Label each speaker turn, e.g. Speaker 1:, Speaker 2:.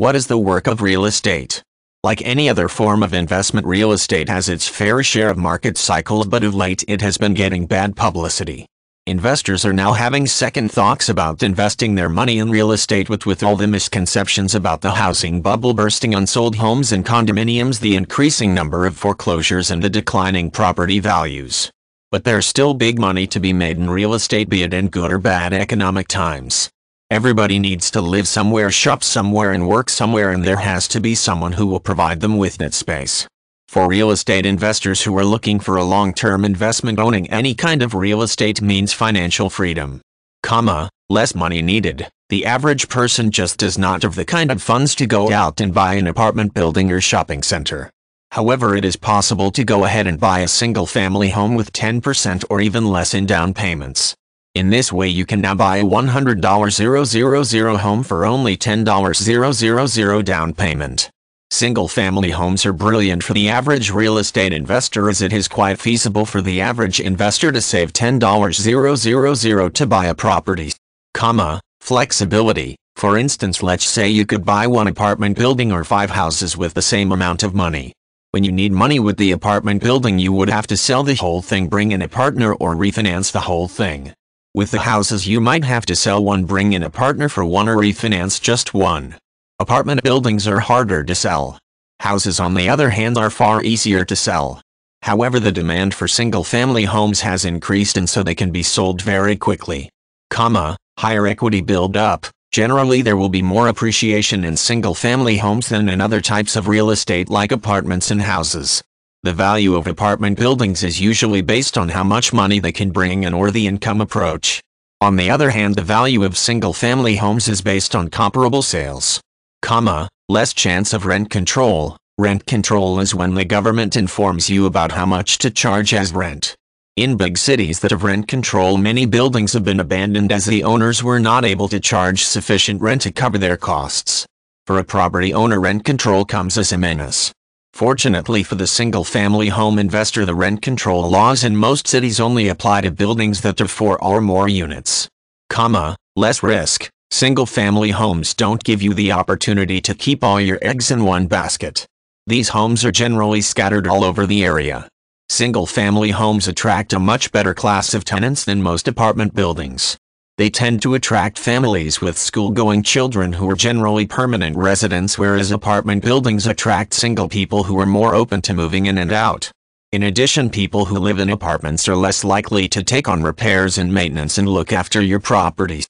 Speaker 1: What is the work of real estate? Like any other form of investment real estate has its fair share of market cycles but of late it has been getting bad publicity. Investors are now having second thoughts about investing their money in real estate with with all the misconceptions about the housing bubble bursting unsold homes and condominiums the increasing number of foreclosures and the declining property values. But there's still big money to be made in real estate be it in good or bad economic times. Everybody needs to live somewhere, shop somewhere and work somewhere and there has to be someone who will provide them with that space. For real estate investors who are looking for a long-term investment owning any kind of real estate means financial freedom. Comma, less money needed. The average person just does not have the kind of funds to go out and buy an apartment building or shopping center. However it is possible to go ahead and buy a single-family home with 10% or even less in down payments. In this way you can now buy a $100,000 home for only $10,000 down payment. Single-family homes are brilliant for the average real estate investor as it is quite feasible for the average investor to save $10,000 to buy a property. Comma, flexibility. For instance let's say you could buy one apartment building or five houses with the same amount of money. When you need money with the apartment building you would have to sell the whole thing bring in a partner or refinance the whole thing. With the houses you might have to sell one bring in a partner for one or refinance just one. Apartment buildings are harder to sell. Houses on the other hand are far easier to sell. However the demand for single-family homes has increased and so they can be sold very quickly. Comma, higher equity build up, generally there will be more appreciation in single-family homes than in other types of real estate like apartments and houses. The value of apartment buildings is usually based on how much money they can bring in or the income approach. On the other hand the value of single-family homes is based on comparable sales. Comma, less chance of rent control. Rent control is when the government informs you about how much to charge as rent. In big cities that have rent control many buildings have been abandoned as the owners were not able to charge sufficient rent to cover their costs. For a property owner rent control comes as a menace. Fortunately for the single-family home investor the rent control laws in most cities only apply to buildings that are four or more units. Comma, less risk, single-family homes don't give you the opportunity to keep all your eggs in one basket. These homes are generally scattered all over the area. Single-family homes attract a much better class of tenants than most apartment buildings. They tend to attract families with school-going children who are generally permanent residents whereas apartment buildings attract single people who are more open to moving in and out. In addition people who live in apartments are less likely to take on repairs and maintenance and look after your properties.